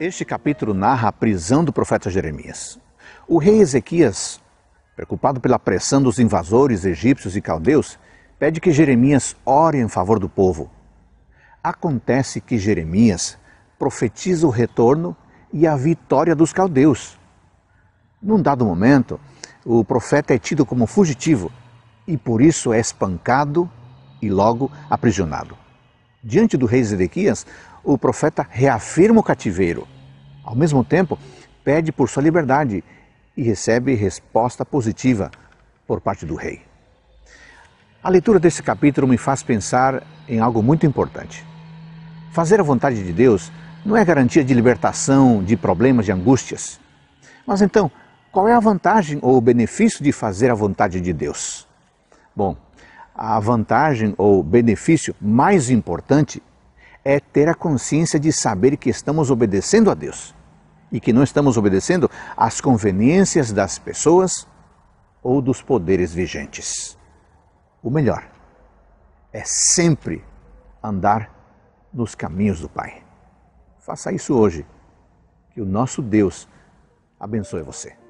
Este capítulo narra a prisão do profeta Jeremias. O rei Ezequias, preocupado pela pressão dos invasores egípcios e caldeus, pede que Jeremias ore em favor do povo. Acontece que Jeremias profetiza o retorno e a vitória dos caldeus. Num dado momento, o profeta é tido como fugitivo e por isso é espancado e logo aprisionado diante do rei Zedequias, o profeta reafirma o cativeiro. Ao mesmo tempo, pede por sua liberdade e recebe resposta positiva por parte do rei. A leitura desse capítulo me faz pensar em algo muito importante. Fazer a vontade de Deus não é garantia de libertação de problemas e angústias. Mas então, qual é a vantagem ou o benefício de fazer a vontade de Deus? Bom, a vantagem ou benefício mais importante é ter a consciência de saber que estamos obedecendo a Deus e que não estamos obedecendo às conveniências das pessoas ou dos poderes vigentes. O melhor é sempre andar nos caminhos do Pai. Faça isso hoje. Que o nosso Deus abençoe você.